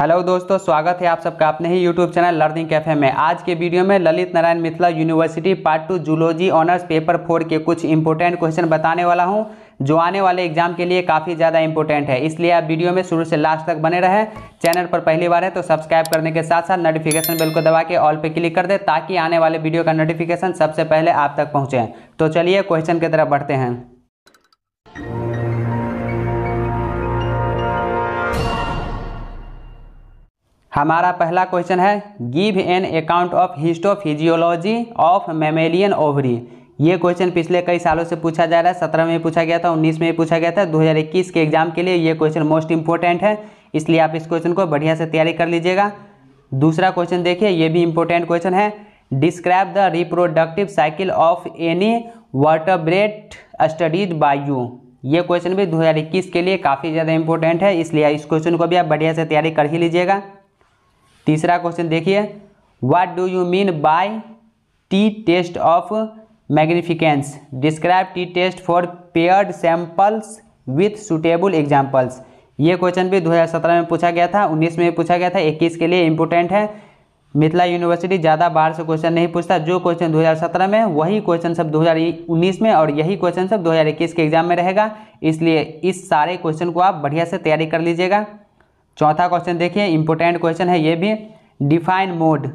hello दोस्तों स्वागत है आप सबका अपने ही यूट्यूब चैनल लर्निंग कैफे में आज के वीडियो में Lalit Narayan Mithila university part two zoology honours paper four के कुछ इंपॉर्टेंट क्वेश्चन बताने वाला हूं जो आने वाले एग्जाम के लिए काफ़ी ज़्यादा इंपोर्टेंट है इसलिए आप वीडियो में शुरू से लास्ट तक बने रहें चैनल पर पहली बार है तो सब्सक्राइब करने के साथ साथ नोटिफिकेशन बिल को दबा के ऑल पर क्लिक कर दें ताकि आने वाले वीडियो का नोटिफिकेशन सबसे पहले आप तक पहुँचें तो चलिए क्वेश्चन की तरफ बढ़ते हैं हमारा पहला क्वेश्चन है give an account of histophysiology of mammalian ovary ये क्वेश्चन पिछले कई सालों से पूछा जा रहा है सत्रह में पूछा गया था उन्नीस में पूछा गया था 2021 के एग्जाम के लिए ये क्वेश्चन मोस्ट इंपॉर्टेंट है इसलिए आप इस क्वेश्चन को बढ़िया से तैयारी कर लीजिएगा दूसरा क्वेश्चन देखिए ये भी इंपॉर्टेंट क्वेश्चन है describe the reproductive cycle of any vertebrate studies by you ये क्वेश्चन भी 2021 के लिए काफ़ी ज़्यादा इंपॉर्टेंट है इसलिए इस क्वेश्चन को भी आप बढ़िया से तैयारी कर ही लीजिएगा तीसरा क्वेश्चन देखिए what do you mean by t test of magnificence describe t test for paired samples with suitable examples ये क्वेश्चन भी 2017 में पूछा गया था 19 में पूछा गया था 21 के लिए इंपोर्टेंट है मिथिला यूनिवर्सिटी ज़्यादा बाहर से क्वेश्चन नहीं पूछता जो क्वेश्चन 2017 में वही क्वेश्चन सब 2019 में और यही क्वेश्चन सब 2021 के एग्जाम में रहेगा इसलिए इस सारे क्वेश्चन को आप बढ़िया से तैयारी कर लीजिएगा चौथा क्वेश्चन देखिए इंपॉर्टेंट क्वेश्चन है ये भी define mode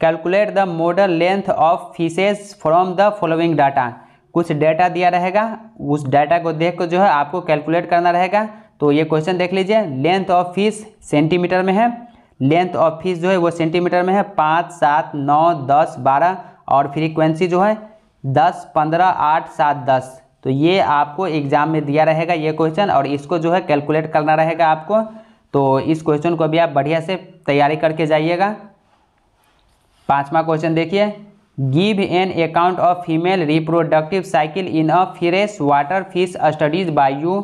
calculate the modal length of faeces from the following data कुछ डाटा दिया रहेगा उस डाटा को देख कर जो है आपको कैलकुलेट करना रहेगा तो ये क्वेश्चन देख लीजिए लेंथ ऑफ फीस सेंटीमीटर में है लेंथ ऑफ फीस जो है वो सेंटीमीटर में है पाँच सात नौ दस बारह और फ्रीक्वेंसी जो है दस पंद्रह आठ सात दस तो ये आपको एग्जाम में दिया रहेगा ये क्वेश्चन और इसको जो है कैलकुलेट करना रहेगा आपको तो इस क्वेश्चन को भी आप बढ़िया से तैयारी करके जाइएगा पाँचवा क्वेश्चन देखिए give an account of female reproductive cycle in a fresh water fish studies by you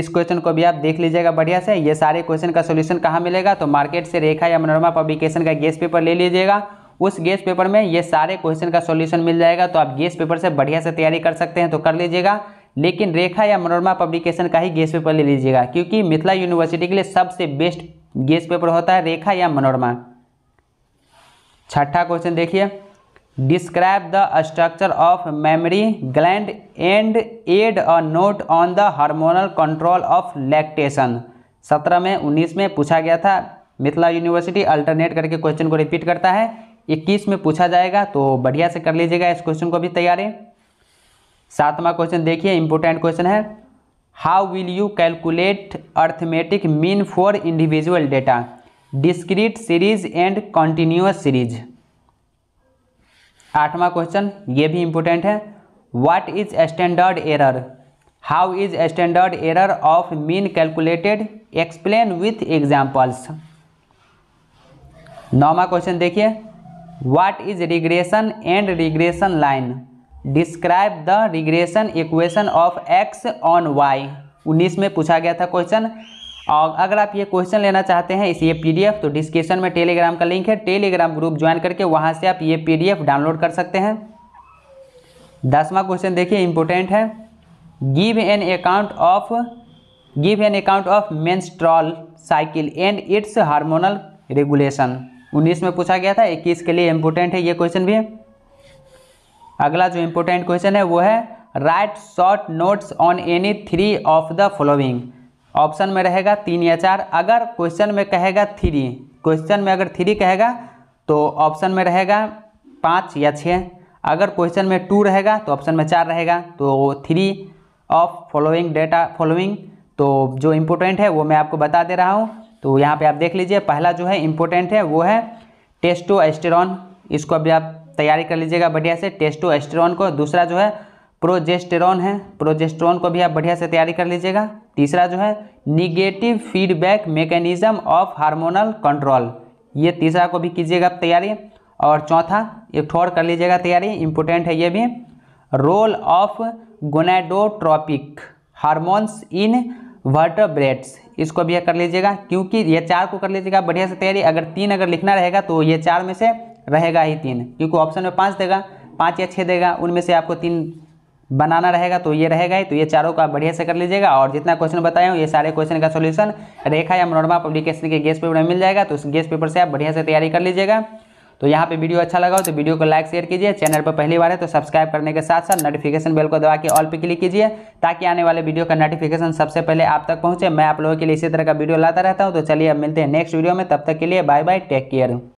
इस क्वेश्चन को भी आप देख लीजिएगा बढ़िया से ये सारे क्वेश्चन का सोल्यूशन कहाँ मिलेगा तो मार्केट से रेखा या मनोरमा पब्लिकेशन का गेस्ट पेपर ले लीजिएगा उस गेस्ट पेपर में ये सारे क्वेश्चन का सोल्यूशन मिल जाएगा तो आप गेस्ट पेपर से बढ़िया से तैयारी कर सकते हैं तो कर लीजिएगा लेकिन रेखा या मनोरमा पब्लिकेशन का ही गेस पेपर ले लीजिएगा क्योंकि मिथिला यूनिवर्सिटी के लिए सबसे बेस्ट गेस्ट पेपर होता है रेखा या मनोरमा छठा क्वेश्चन देखिए describe the structure of mammary gland and add a note on the hormonal control of lactation सत्रह में उन्नीस में पूछा गया था मिथिला यूनिवर्सिटी अल्टरनेट करके क्वेश्चन को रिपीट करता है इक्कीस में पूछा जाएगा तो बढ़िया से कर लीजिएगा इस क्वेश्चन को भी तैयारी सातवां क्वेश्चन देखिए इंपोर्टेंट क्वेश्चन है how will you calculate arithmetic mean for individual data discrete series and continuous series आठवां क्वेश्चन ये भी इंपॉर्टेंट है what is standard error how is standard error of mean calculated explain with examples नौवा question देखिए what is regression and regression line describe the regression equation of x on y उन्नीस में पूछा गया था क्वेश्चन और अगर आप ये क्वेश्चन लेना चाहते हैं इस ये पीडीएफ तो डिस्क्रिप्शन में टेलीग्राम का लिंक है टेलीग्राम ग्रुप ज्वाइन करके वहाँ से आप ये पीडीएफ डाउनलोड कर सकते हैं दसवां क्वेश्चन देखिए इंपॉर्टेंट है give an account of give an account of menstrual cycle and its hormonal regulation उन्नीस में पूछा गया था इक्कीस के लिए इंपॉर्टेंट है ये क्वेश्चन भी है अगला जो इम्पोर्टेंट क्वेश्चन है वो है write short notes on any three of the following option में रहेगा तीन या चार अगर क्वेश्चन में कहेगा थ्री क्वेश्चन में अगर थ्री कहेगा तो ऑप्शन में रहेगा पाँच या छः अगर क्वेश्चन में टू रहेगा तो ऑप्शन में चार रहेगा तो three of following data following तो जो इम्पोर्टेंट है वो मैं आपको बता दे रहा हूँ तो यहाँ पे आप देख लीजिए पहला जो है इम्पोर्टेंट है वो है टेस्टो इसको अभी आप तैयारी कर लीजिएगा बढ़िया से टेस्टोस्टेरॉन को दूसरा जो है प्रोजेस्टेरॉन है प्रोजेस्टेरॉन को भी आप बढ़िया से तैयारी कर लीजिएगा तीसरा जो है negative feedback mechanism of hormonal control ये तीसरा को भी कीजिएगा आप तैयारी और चौथा ये ठोर कर लीजिएगा तैयारी इम्पोर्टेंट है ये भी role of gonadotropic hormones in vertebrates इसको भी कर लीजिएगा क्योंकि ये चार को कर लीजिएगा बढ़िया से तैयारी अगर तीन अगर लिखना रहेगा तो ये चार में से रहेगा ही तीन क्योंकि ऑप्शन में पाँच देगा पाँच या छः देगा उनमें से आपको तीन बनाना रहेगा तो ये रहेगा ही तो ये चारों का बढ़िया से कर लीजिएगा और जितना क्वेश्चन बताया हूँ ये सारे क्वेश्चन का सोल्यूशन रेखा या मनोरमा पब्लिकेशन के गेस्ट पेपर में मिल जाएगा तो उस गेस्ट पेपर से आप बढ़िया से तैयारी कर लीजिएगा तो यहाँ पे वीडियो अच्छा लगा हो तो वीडियो को लाइक शेयर कीजिए चैनल पर पहली बार है तो सब्सक्राइब करने के साथ साथ नोटिफिकेशन बेल को दबा के ऑल पे क्लिक कीजिए ताकि आने वाले वीडियो का नोटिफिकेशन सबसे पहले आप तक पहुँचे मैं आप लोगों के लिए इसी तरह का वीडियो लाता रहता हूँ तो चलिए अब मिलते हैं नेक्स्ट वीडियो में तब तक के लिए बाय बाय टेक केयर